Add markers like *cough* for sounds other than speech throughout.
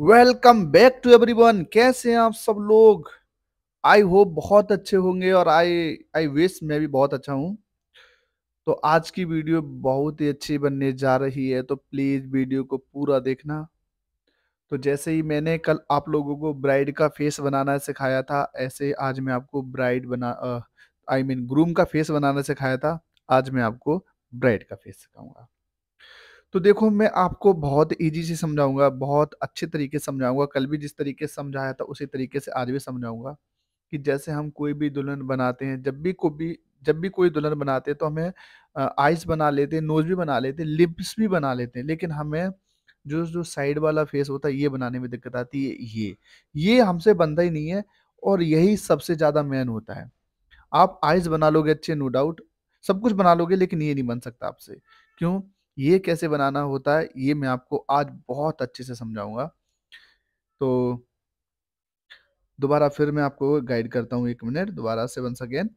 Welcome back to everyone कैसे हैं आप सब लोग आई होप बहुत अच्छे होंगे और आई आई विश मैं भी बहुत अच्छा हूँ तो आज की वीडियो बहुत ही अच्छी बनने जा रही है तो प्लीज़ वीडियो को पूरा देखना तो जैसे ही मैंने कल आप लोगों को ब्राइड का फेस बनाना सिखाया था ऐसे आज मैं आपको ब्राइड बना आई मीन ग्रूम का फेस बनाना सिखाया था आज मैं आपको ब्राइड का फेस सिखाऊंगा तो देखो मैं आपको बहुत इजी से समझाऊंगा बहुत अच्छे तरीके से समझाऊंगा कल भी जिस तरीके से समझाया था उसी तरीके से आज भी समझाऊँगा, कि जैसे हम कोई भी दुल्हन बनाते हैं, जब भी को भी जब भी कोई दुल्हन बनाते हैं तो हमें आइस बना लेते हैं, नोज़ भी बना लेते हैं, लिप्स भी बना लेते हैं, लेकिन हमें जो जो साइड वाला फेस होता है ये बनाने में दिक्कत आती है ये। ये हमसे बनता ही नहीं है और यही सबसे ज़्यादा मेन होता है। आप आइज़ बना लोगे अच्छे नो डाउट, सब कुछ बना लोगे लेकिन ये नहीं बन सकता आपसे, क्यों? ये कैसे बनाना होता है ये मैं आपको आज बहुत अच्छे से समझाऊंगा तो दोबारा फिर मैं आपको गाइड करता हूँ एक मिनट दोबारा से वंस अगेन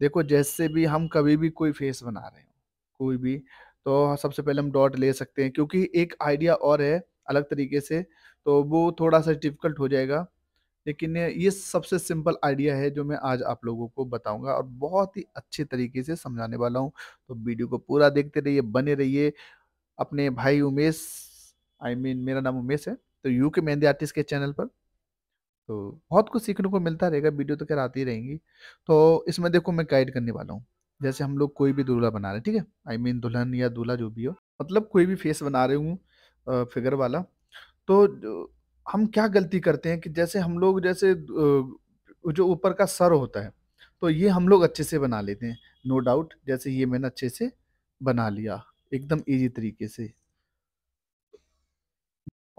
देखो जैसे भी हम कभी भी कोई फेस बना रहे हो कोई भी तो सबसे पहले हम डॉट ले सकते हैं क्योंकि एक आइडिया और है अलग तरीके से तो वो थोड़ा सा डिफिकल्ट हो जाएगा लेकिन ये सबसे सिंपल आइडिया है जो मैं आज आप लोगों को बताऊंगा और बहुत ही अच्छे तरीके से समझाने वाला हूँ तो वीडियो को पूरा देखते रहिए बने रहिए अपने भाई Umesh I I mean mean, मेरा नाम उमेश है तो यू के मेहंदी आर्टिस्ट के चैनल पर तो बहुत कुछ सीखने को मिलता रहेगा वीडियो तो खैर आती रहेंगी तो इसमें देखो मैं गाइड करने वाला हूँ जैसे हम लोग कोई भी दूल्हा बना रहे हैं ठीक है आई मीन दुल्हन या दूल्हा जो भी हो मतलब कोई भी फेस बना रहे हूँ फिगर वाला तो हम क्या गलती करते हैं कि जैसे हम लोग जैसे जो ऊपर का सर होता है तो ये हम लोग अच्छे से बना लेते हैं नो डाउट जैसे ये मैंने अच्छे से बना लिया एकदम इजी तरीके से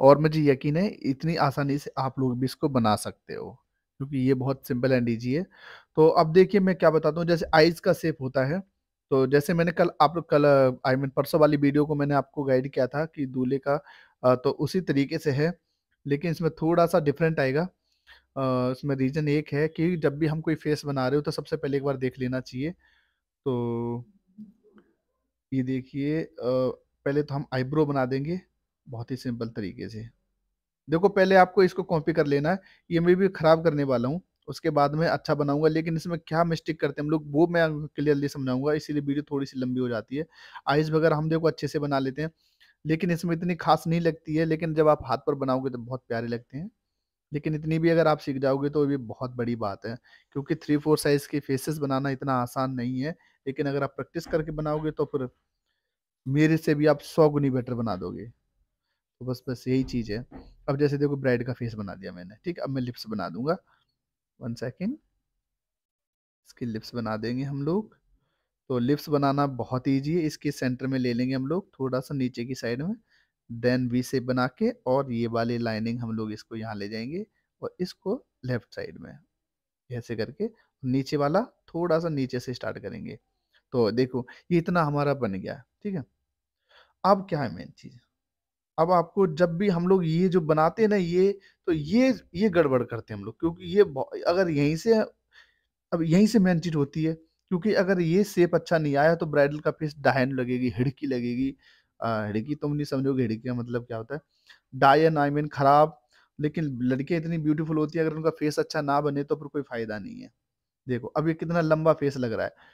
और मुझे यकीन है इतनी आसानी से आप लोग भी इसको बना सकते हो क्योंकि ये बहुत सिंपल एंड ईजी है तो अब देखिए मैं क्या बताता हूँ जैसे आइज का सेप होता है तो जैसे मैंने कल आप लोग कल आई मीन परसों वाली वीडियो को मैंने आपको गाइड किया था कि दूल्हे का तो उसी तरीके से है लेकिन इसमें थोड़ा सा डिफरेंट आएगा Uh, इसमें रीज़न एक है कि जब भी हम कोई फेस बना रहे हो तो सबसे पहले एक बार देख लेना चाहिए तो ये देखिए पहले तो हम आईब्रो बना देंगे बहुत ही सिंपल तरीके से देखो पहले आपको इसको कॉपी कर लेना है ये मैं भी ख़राब करने वाला हूँ उसके बाद में अच्छा बनाऊंगा लेकिन इसमें क्या मिस्टेक करते हैं हम लोग वो मैं क्लियरली समझाऊंगा इसीलिए वीडियो थोड़ी सी लंबी हो जाती है आइस वगैरह हम देखो अच्छे से बना लेते हैं लेकिन इसमें इतनी खास नहीं लगती है लेकिन जब आप हाथ पर बनाओगे तो बहुत प्यारे लगते हैं लेकिन इतनी भी अगर आप सीख जाओगे तो भी बहुत बड़ी बात है क्योंकि थ्री फोर साइज के फेसेस बनाना इतना आसान नहीं है लेकिन अगर आप प्रैक्टिस करके बनाओगे तो फिर मेरे से भी आप सौ गुनी बेटर बना दोगे तो बस बस यही चीज़ है अब जैसे देखो ब्राइड का फेस बना दिया मैंने ठीक अब मैं लिप्स बना दूंगा वन सेकेंड इसकी लिप्स बना देंगे हम लोग तो लिप्स बनाना बहुत ईजी है इसके सेंटर में ले लेंगे हम लोग थोड़ा सा नीचे की साइड में देन वी से बना के और ये वाली लाइनिंग हम लोग इसको यहाँ ले जाएंगे और इसको लेफ्ट साइड में ऐसे करके नीचे वाला थोड़ा सा नीचे से स्टार्ट करेंगे तो देखो ये इतना हमारा बन गया ठीक है अब क्या है मेन चीज़ अब आपको जब भी हम लोग ये जो बनाते हैं ना ये तो ये ये गड़बड़ करते हैं हम लोग क्योंकि ये अगर यहीं से अब यहीं से मेन चीज़ होती है क्योंकि अगर ये सेप अच्छा नहीं आया तो ब्राइडल का फेस डायन लगेगी हिड़की लगेगी हिड़की तुम नहीं समझोगे हिड़की का मतलब क्या होता है डायन आई मीन खराब लेकिन लड़कियां इतनी ब्यूटीफुल होती है अगर उनका फेस अच्छा ना बने तो फिर कोई फायदा नहीं है देखो अब ये कितना लंबा फेस लग रहा है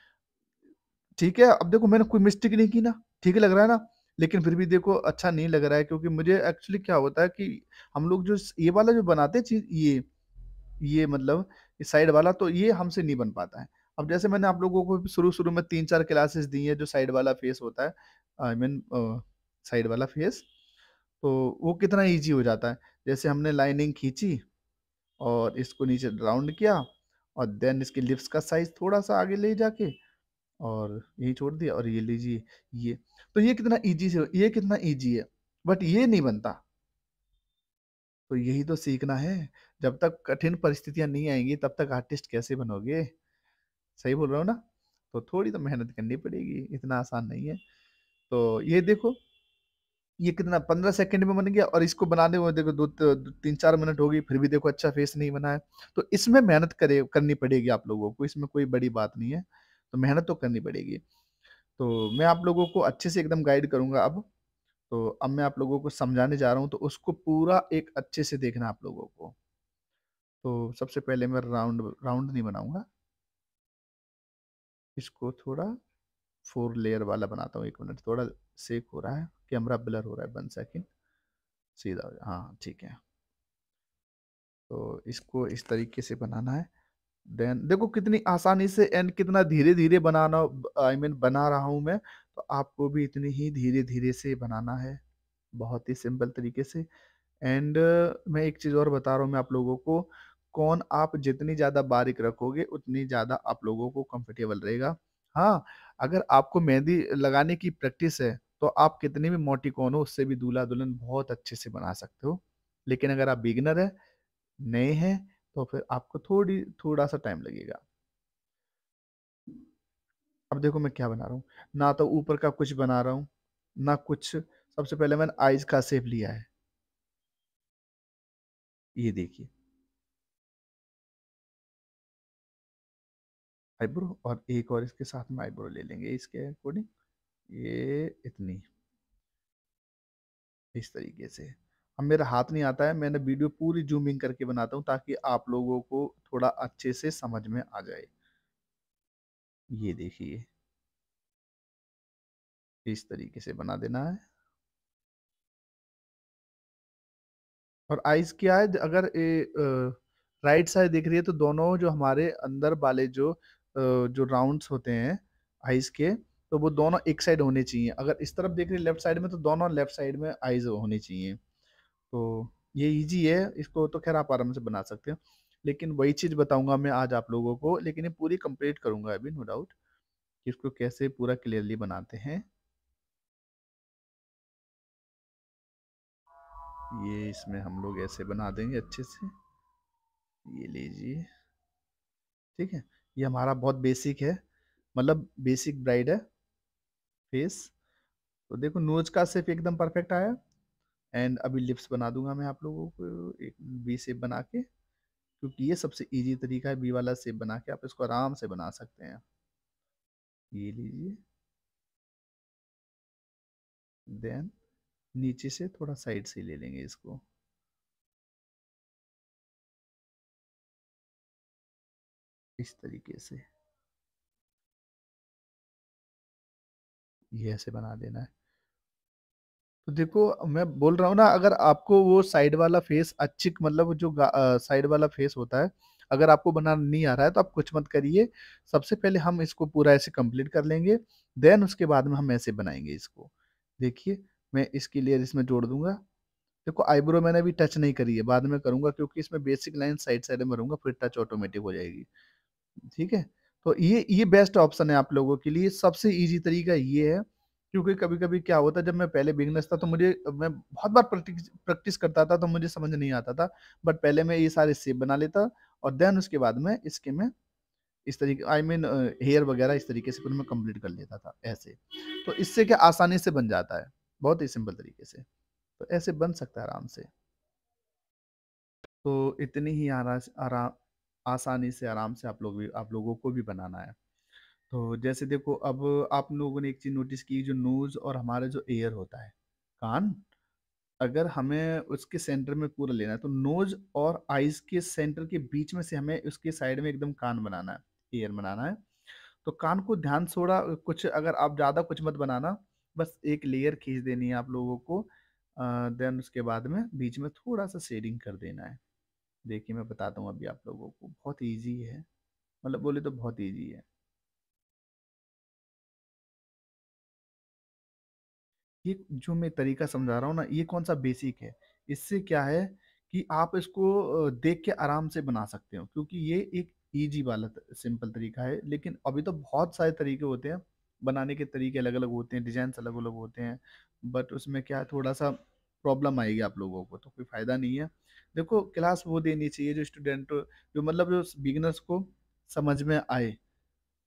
ठीक है अब देखो मैंने कोई मिस्टेक नहीं की ना ठीक लग रहा है ना लेकिन फिर भी देखो अच्छा नहीं लग रहा है क्योंकि मुझे एक्चुअली क्या होता है कि हम लोग जो ये वाला जो बनाते चीज ये ये मतलब साइड वाला तो ये हमसे नहीं बन पाता है अब जैसे मैंने आप लोगों को शुरू शुरू में तीन चार क्लासेस दी है जो साइड वाला फेस होता है आई मीन साइड वाला फेस तो वो कितना इजी हो जाता है जैसे हमने लाइनिंग खींची और इसको नीचे राउंड किया और देन इसके लिप्स का साइज थोड़ा सा आगे ले जाके और यही छोड़ दिया और ये लीजिए ये तो ये कितना इजी से ये कितना इजी है बट ये नहीं बनता तो यही तो सीखना है जब तक कठिन परिस्थितियां नहीं आएंगी तब तक आर्टिस्ट कैसे बनोगे सही बोल रहा हूँ ना तो थोड़ी तो मेहनत करनी पड़ेगी इतना आसान नहीं है तो ये देखो ये कितना पंद्रह सेकंड में बन गया और इसको बनाने में देखो दो, तीन चार मिनट हो गई फिर भी देखो अच्छा फेस नहीं बना है तो इसमें मेहनत करे करनी पड़ेगी आप लोगों को इसमें कोई बड़ी बात नहीं है तो मेहनत तो करनी पड़ेगी तो मैं आप लोगों को अच्छे से एकदम गाइड करूंगा अब तो अब मैं आप लोगों को समझाने जा रहा हूँ तो उसको पूरा एक अच्छे से देखना आप लोगों को तो सबसे पहले मैं राउंड राउंड नहीं बनाऊंगा इसको थोड़ा फोर लेयर वाला बनाता हूँ एक मिनट थोड़ा सेक हो रहा है कैमरा ब्लर हो रहा है वन सेकेंड सीधा हाँ ठीक है तो इसको इस तरीके से बनाना है देन देखो कितनी आसानी से एंड कितना धीरे धीरे बनाना आई I मीन mean, बना रहा हूँ मैं तो आपको भी इतनी ही धीरे धीरे से बनाना है बहुत ही सिंपल तरीके से एंड uh, मैं एक चीज़ और बता रहा हूँ मैं आप लोगों को कौन आप जितनी ज्यादा बारीक रखोगे उतनी ज्यादा आप लोगों को कंफर्टेबल रहेगा हाँ अगर आपको मेहंदी लगाने की प्रैक्टिस है तो आप कितनी भी मोटी कौन हो उससे भी दूल्हा दुल्हन बहुत अच्छे से बना सकते हो लेकिन अगर आप बिगनर है नए हैं तो फिर आपको थोड़ी थोड़ा सा टाइम लगेगा अब देखो मैं क्या बना रहा हूँ ना तो ऊपर का कुछ बना रहा हूँ ना कुछ सबसे पहले मैंने आइज का सेप लिया है ये देखिए आईब्रो और एक और इसके साथ में आईब्रो ले लेंगे इसके अकॉर्डिंग ये इतनी इस तरीके से अब मेरा हाथ नहीं आता है मैंने वीडियो पूरी जूमिंग करके बनाता हूँ ताकि आप लोगों को थोड़ा अच्छे से समझ में आ जाए ये देखिए इस तरीके से बना देना है और आइज क्या है अगर ए, ए, राइट साइड देख रही है तो दोनों जो हमारे अंदर वाले जो जो राउंड्स होते हैं आइज़ के तो वो दोनों एक साइड होने चाहिए अगर इस तरफ देख रहे हैं लेफ्ट साइड में तो दोनों लेफ्ट साइड में आइज़ होने चाहिए तो ये ईजी है इसको तो खैर आप आराम से बना सकते हो लेकिन वही चीज़ बताऊंगा मैं आज आप लोगों को लेकिन ये पूरी कंप्लीट करूंगा अभी नो डाउट कि इसको कैसे पूरा क्लियरली बनाते हैं ये इसमें हम लोग ऐसे बना देंगे अच्छे से ये लीजिए ठीक है ये हमारा बहुत बेसिक है मतलब बेसिक ब्राइड है फेस तो देखो नोज का सिर्फ एकदम परफेक्ट आया एंड अभी लिप्स बना दूंगा मैं आप लोगों को एक बी सेप बना के क्योंकि ये सबसे इजी तरीका है बी वाला सेप बना के आप इसको आराम से बना सकते हैं ये लीजिए देन नीचे से थोड़ा साइड से ले लेंगे इसको इस तरीके से ये ऐसे बना देना है तो देखो मैं बोल रहा हूँ ना अगर आपको वो साइड वाला फेस अच्छी मतलब जो साइड वाला फेस होता है अगर आपको बनाना नहीं आ रहा है तो आप कुछ मत करिए सबसे पहले हम इसको पूरा ऐसे कंप्लीट कर लेंगे देन उसके बाद में हम ऐसे बनाएंगे इसको देखिए मैं इसकी लेयर इसमें जोड़ दूंगा देखो आईब्रो मैंने अभी टच नहीं करी है बाद में करूंगा क्योंकि इसमें बेसिक लाइन साइड साइड में भरूंगा फिर टच ऑटोमेटिक हो जाएगी ठीक है तो ये ये बेस्ट ऑप्शन है आप लोगों के लिए सबसे ईजी तरीका ये है क्योंकि कभी कभी क्या होता है जब मैं पहले बिगनेस था तो मुझे मैं बहुत बार प्रैक्टिस करता था तो मुझे समझ नहीं आता था बट पहले मैं ये सारे सेप बना लेता और देन उसके बाद में इसके में इस तरीके आई मीन हेयर वगैरह इस तरीके से फिर मैं कंप्लीट कर लेता था ऐसे तो इससे क्या आसानी से बन जाता है बहुत ही सिंपल तरीके से तो ऐसे बन सकता है आराम से तो इतनी ही आराम आरा, आसानी से आराम से आप लोग भी आप लोगों को भी बनाना है तो जैसे देखो अब आप लोगों ने एक चीज़ नोटिस की जो नोज़ और हमारा जो एयर होता है कान अगर हमें उसके सेंटर में पूरा लेना है तो नोज और आइज के सेंटर के बीच में से हमें उसके साइड में एकदम कान बनाना है एयर बनाना है तो कान को ध्यान थोड़ा कुछ अगर आप ज़्यादा कुछ मत बनाना बस एक लेयर खींच देनी है आप लोगों को देन उसके बाद में बीच में थोड़ा सा शेडिंग कर देना है देखिए मैं बताता हूँ अभी आप लोगों को बहुत ईजी है मतलब बोले तो बहुत ईजी है ये जो मैं तरीका समझा रहा हूँ ना ये कौन सा बेसिक है इससे क्या है कि आप इसको देख के आराम से बना सकते हो क्योंकि ये एक ईजी वाला सिंपल तरीका है लेकिन अभी तो बहुत सारे तरीके होते हैं बनाने के तरीके अलग अलग होते हैं डिजाइन अलग अलग होते हैं बट उसमें क्या थोड़ा सा प्रॉब्लम आएगी आप लोगों को तो कोई फ़ायदा नहीं है देखो क्लास वो देनी चाहिए जो स्टूडेंट जो मतलब जो बिगनर्स को समझ में आए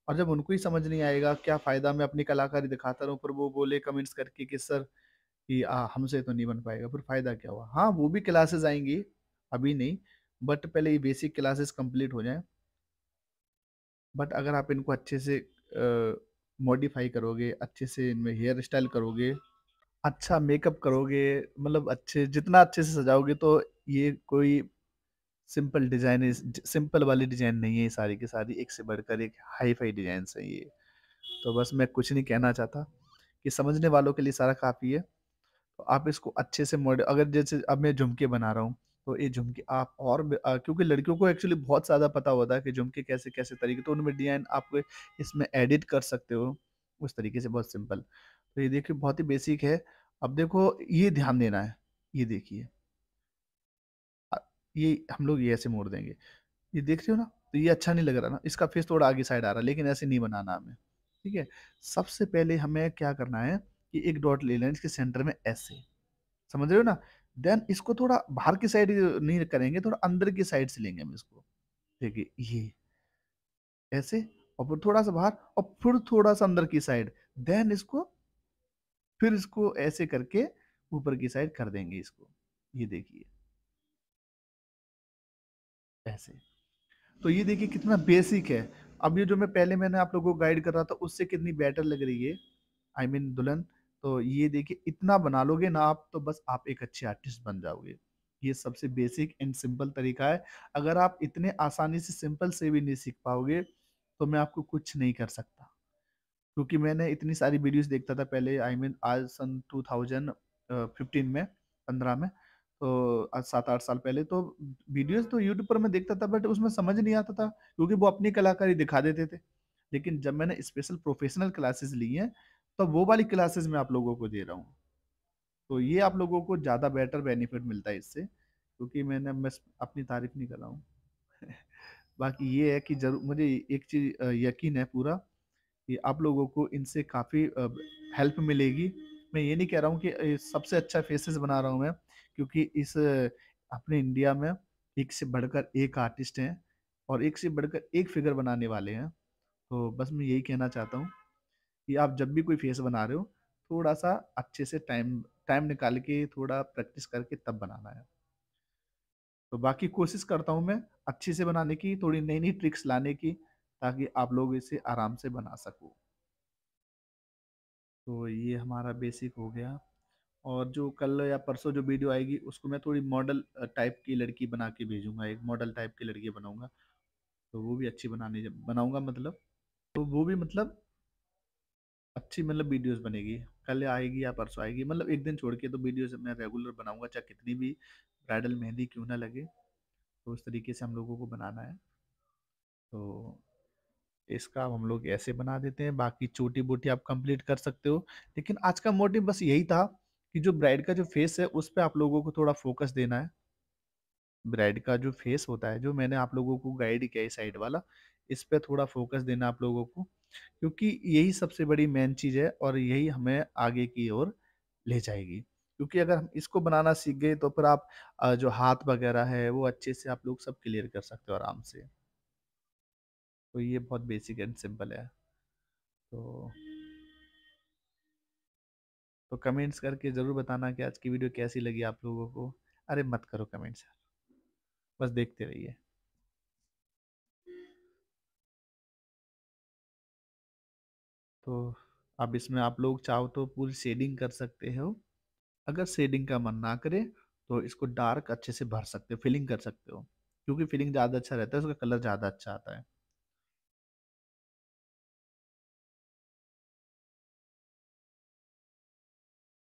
और जब उनको ही समझ नहीं आएगा क्या फ़ायदा मैं अपनी कलाकारी दिखाता रहूँ पर वो बोले कमेंट्स करके कि सर कि हमसे तो नहीं बन पाएगा फिर फ़ायदा क्या हुआ हाँ वो भी क्लासेस आएंगी अभी नहीं बट पहले ये बेसिक क्लासेस कंप्लीट हो जाए बट अगर आप इनको अच्छे से मॉडिफाई करोगे अच्छे से इनमें हेयर स्टाइल करोगे अच्छा मेकअप करोगे मतलब अच्छे जितना अच्छे से सजाओगे तो ये कोई सिंपल डिजाइन सिंपल वाली डिजाइन नहीं है सारी की सारी एक से बढ़कर एक हाई फाई डिजाइन है ये तो बस मैं कुछ नहीं कहना चाहता कि समझने वालों के लिए सारा काफ़ी है तो आप इसको अच्छे से मॉडल अगर जैसे अब मैं झुमके बना रहा हूँ तो ये झुमके आप और आ, क्योंकि लड़कियों को एक्चुअली बहुत ज़्यादा पता होता है कि झुमके कैसे कैसे तरीके तो उनमें डिजाइन आप इसमें एडिट कर सकते हो उस तरीके से बहुत सिंपल तो ये देखिए बहुत ही बेसिक है अब देखो ये ध्यान देना है ये देखिए ये हम लोग ये ऐसे मोड़ देंगे ये देख रहे हो ना तो ये अच्छा नहीं लग रहा ना इसका फेस थोड़ा आगे साइड आ रहा है लेकिन ऐसे नहीं बनाना हमें ठीक है सबसे पहले हमें क्या करना है कि एक डॉट ले लें इसके सेंटर में ऐसे समझ रहे हो ना देन इसको थोड़ा बाहर की साइड नहीं करेंगे थोड़ा अंदर की साइड से लेंगे हम इसको देखिए ये ऐसे और फिर थोड़ा सा बाहर और फिर थोड़ा सा अंदर की साइड देन इसको फिर इसको ऐसे करके ऊपर की साइड कर देंगे इसको ये देखिए ऐसे तो ये देखिए कितना बेसिक है अब ये जो मैं पहले मैंने आप लोगों को गाइड कर रहा था उससे कितनी बेटर लग रही है आई I मीन mean, दुल्हन तो ये देखिए इतना बना लोगे ना आप तो बस आप एक अच्छे आर्टिस्ट बन जाओगे ये सबसे बेसिक एंड सिंपल तरीका है अगर आप इतने आसानी से सिंपल से भी नहीं सीख पाओगे तो मैं आपको कुछ नहीं कर सकता क्योंकि मैंने इतनी सारी वीडियोस देखता था पहले आई I मीन mean, आज सन 2015 में पंद्रह में तो आज सात आठ साल पहले तो वीडियोस तो यूट्यूब पर मैं देखता था बट उसमें समझ नहीं आता था क्योंकि वो अपनी कलाकारी दिखा देते थे लेकिन जब मैंने स्पेशल प्रोफेशनल क्लासेस ली हैं तो वो वाली क्लासेस मैं आप लोगों को दे रहा हूँ तो ये आप लोगों को ज़्यादा बेटर बेनिफिट मिलता है इससे क्योंकि मैंने मैं अपनी तारीफ नहीं कर रहा हूँ *laughs* बाकी ये है कि जरूर मुझे एक चीज़ यकीन है पूरा आप लोगों को इनसे काफ़ी हेल्प मिलेगी मैं ये नहीं कह रहा हूँ कि सबसे अच्छा फेसेस बना रहा हूँ मैं क्योंकि इस अपने इंडिया में एक से बढ़कर एक आर्टिस्ट हैं और एक से बढ़कर एक फिगर बनाने वाले हैं तो बस मैं यही कहना चाहता हूँ कि आप जब भी कोई फेस बना रहे हो थोड़ा सा अच्छे से टाइम टाइम निकाल के थोड़ा प्रैक्टिस करके तब बनाना है तो बाकी कोशिश करता हूँ मैं अच्छे से बनाने की थोड़ी नई नई ट्रिक्स लाने की ताकि आप लोग इसे आराम से बना सको तो ये हमारा बेसिक हो गया और जो कल या परसों जो वीडियो आएगी उसको मैं थोड़ी मॉडल टाइप की लड़की बना के भेजूंगा एक मॉडल टाइप की लड़की बनाऊंगा तो वो भी अच्छी बनाने बनाऊंगा मतलब तो वो भी मतलब अच्छी मतलब वीडियोस बनेगी कल आएगी या परसों आएगी मतलब एक दिन छोड़ के तो वीडियोस मैं रेगुलर बनाऊंगा चाहे कितनी भी ब्राइडल मेहंदी क्यों ना लगे तो उस तरीके से हम लोगों को बनाना है तो इसका हम लोग ऐसे बना देते हैं बाकी छोटी बोटी आप कंप्लीट कर सकते हो लेकिन आज का मोटिव बस यही था कि जो ब्राइड का जो फेस है उस पर आप लोगों को थोड़ा फोकस देना है ब्राइड का जो फेस होता है जो मैंने आप लोगों को गाइड किया है साइड वाला इस पर थोड़ा फोकस देना आप लोगों को क्योंकि यही सबसे बड़ी मेन चीज़ है और यही हमें आगे की ओर ले जाएगी क्योंकि अगर हम इसको बनाना सीख गए तो फिर आप जो हाथ वगैरह है वो अच्छे से आप लोग सब क्लियर कर सकते हो आराम से तो ये बहुत बेसिक एंड सिंपल है तो तो कमेंट्स करके ज़रूर बताना कि आज की वीडियो कैसी लगी आप लोगों को अरे मत करो कमेंट्स यार बस देखते रहिए तो अब इसमें आप लोग चाहो तो पूरी शेडिंग कर सकते हो अगर शेडिंग का मन ना करे तो इसको डार्क अच्छे से भर सकते हो फिलिंग कर सकते हो क्योंकि फिलिंग ज़्यादा अच्छा रहता है उसका कलर ज़्यादा अच्छा आता है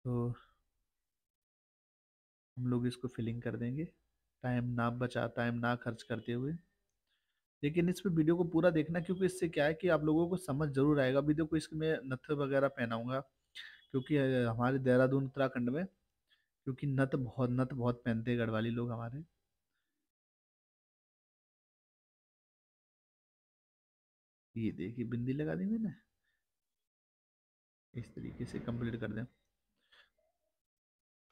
तो हम लोग इसको फिलिंग कर देंगे टाइम ना बचा टाइम ना खर्च करते हुए लेकिन इस पर वीडियो को पूरा देखना क्योंकि इससे क्या है कि आप लोगों को समझ जरूर आएगा अभी देखो इसके मैं नथ वगैरह पहनाऊँगा क्योंकि हमारे देहरादून उत्तराखंड में क्योंकि नथ बहुत नथ बहुत पहनते हैं गढ़वाली लोग हमारे ये देखिए बिंदी लगा दी मैंने इस तरीके से कंप्लीट कर दें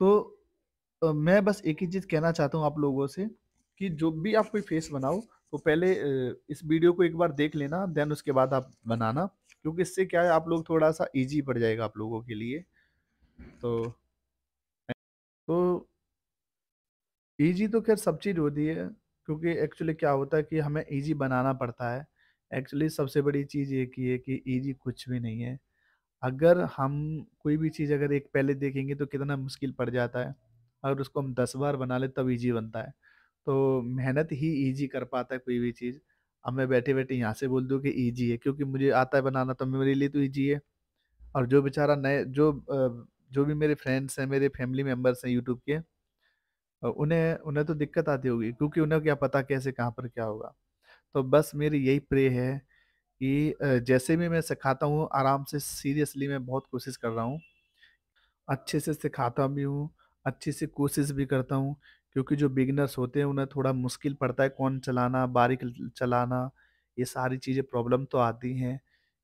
तो मैं बस एक ही चीज़ कहना चाहता हूँ आप लोगों से कि जो भी आप कोई फेस बनाओ तो पहले इस वीडियो को एक बार देख लेना देन उसके बाद आप बनाना क्योंकि इससे क्या है आप लोग थोड़ा सा इजी पड़ जाएगा आप लोगों के लिए तो तो इजी तो खैर सब चीज़ होती है क्योंकि एक्चुअली क्या होता है कि हमें इजी बनाना पड़ता है एक्चुअली सबसे बड़ी चीज़ ये की है कि इजी कुछ भी नहीं है अगर हम कोई भी चीज़ अगर एक पहले देखेंगे तो कितना मुश्किल पड़ जाता है अगर उसको हम दस बार बना लें तब ईजी बनता है तो मेहनत ही ईजी कर पाता है कोई भी चीज़ अब मैं बैठे बैठे यहाँ से बोल दूँ कि ईजी है क्योंकि मुझे आता है बनाना तो मेरे लिए तो ईजी है और जो बेचारा नए जो जो भी मेरे फ्रेंड्स हैं मेरे फैमिली मेम्बर्स हैं यूट्यूब के उन्हें उन्हें तो दिक्कत आती होगी क्योंकि उन्हें क्या पता कैसे कहाँ पर क्या होगा तो बस मेरी यही प्रे है कि जैसे भी मैं सिखाता हूँ आराम से सीरियसली मैं बहुत कोशिश कर रहा हूँ। अच्छे से सिखाता भी हूँ, अच्छे से कोशिश भी करता हूँ क्योंकि जो बिगनर्स होते हैं उन्हें थोड़ा मुश्किल पड़ता है कौन चलाना, बारीक चलाना, ये सारी चीज़ें प्रॉब्लम तो आती हैं।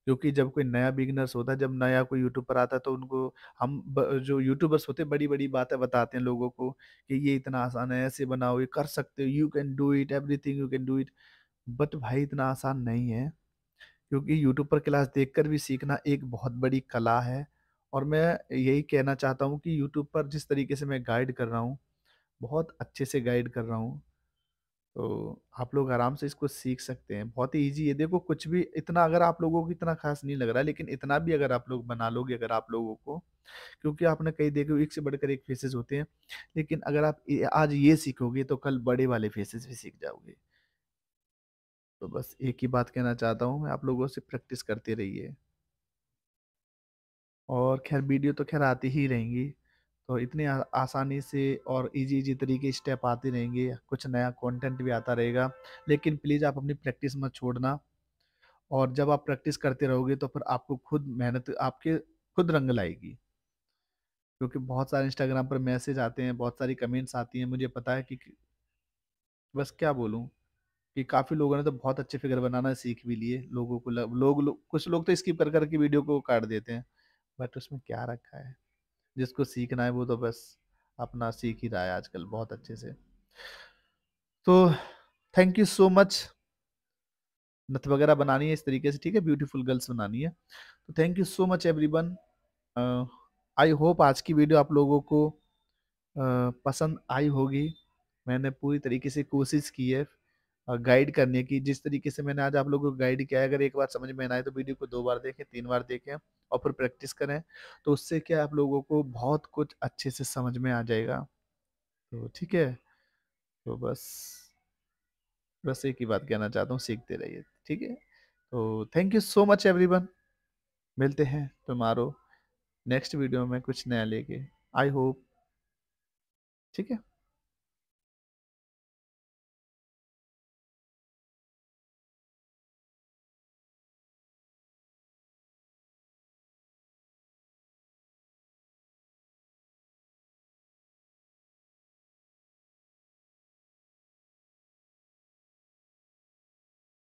क्योंकि जब कोई नया बिगनर्स होता है, जब नया कोई यूट्यूब पर आता है तो उनको हम जो यूट्यूबर्स होते हैं बड़ी-बड़ी बातें बताते हैं लोगों को कि ये इतना आसान है, ऐसे बनाओ, ये कर सकते हो, you can do it, every you can do it. But भाई इतना आसान नहीं है। क्योंकि यूट्यूब पर क्लास देखकर भी सीखना एक बहुत बड़ी कला है और मैं यही कहना चाहता हूँ कि यूट्यूब पर जिस तरीके से मैं गाइड कर रहा हूँ बहुत अच्छे से गाइड कर रहा हूँ तो आप लोग आराम से इसको सीख सकते हैं बहुत ही ईजी है देखो कुछ भी इतना अगर आप लोगों को इतना खास नहीं लग रहा है लेकिन इतना भी अगर आप लोग बना लोगे अगर आप लोगों को क्योंकि आपने कई देखे एक से बढ़कर एक फेसेस होते हैं लेकिन अगर आप आज ये सीखोगे तो कल बड़े वाले फेसेस भी सीख जाओगे तो बस एक ही बात कहना चाहता हूँ मैं आप लोगों से प्रैक्टिस करते रहिए और खैर वीडियो तो खैर आती ही रहेंगी तो इतने आसानी से और इजी इजी तरीके स्टेप आते रहेंगे कुछ नया कंटेंट भी आता रहेगा लेकिन प्लीज़ आप अपनी प्रैक्टिस मत छोड़ना और जब आप प्रैक्टिस करते रहोगे तो फिर आपको खुद मेहनत आपके खुद रंग लाएगी क्योंकि बहुत सारे इंस्टाग्राम पर मैसेज आते हैं बहुत सारी कमेंट्स आती हैं मुझे पता है कि बस क्या बोलूँ कि काफी लोगों ने तो बहुत अच्छे फिगर बनाना सीख भी लिए लोगों को लग, लोग लो, कुछ लोग तो स्किप कर करके वीडियो को काट देते हैं बट उसमें क्या रखा है जिसको सीखना है वो तो बस अपना सीख ही रहा है आजकल बहुत अच्छे से तो थैंक यू सो मच नथ वगैरह बनानी है इस तरीके से ठीक है ब्यूटीफुल गर्ल्स बनानी है तो thank you so much one I hope आज की वीडियो आप लोगों को uh, पसंद आई होगी मैंने पूरी तरीके से कोशिश की है गाइड करने की जिस तरीके से मैंने आज आप लोगों को गाइड किया है अगर एक बार समझ में ना आए तो वीडियो को दो बार देखें तीन बार देखें और फिर प्रैक्टिस करें तो उससे क्या आप लोगों को बहुत कुछ अच्छे से समझ में आ जाएगा तो ठीक है तो बस बस एक ही बात कहना चाहता हूँ सीखते रहिए ठीक है तो thank you so much every मिलते हैं तुम्हारो नेक्स्ट वीडियो में कुछ नया लेके आई होप ठीक है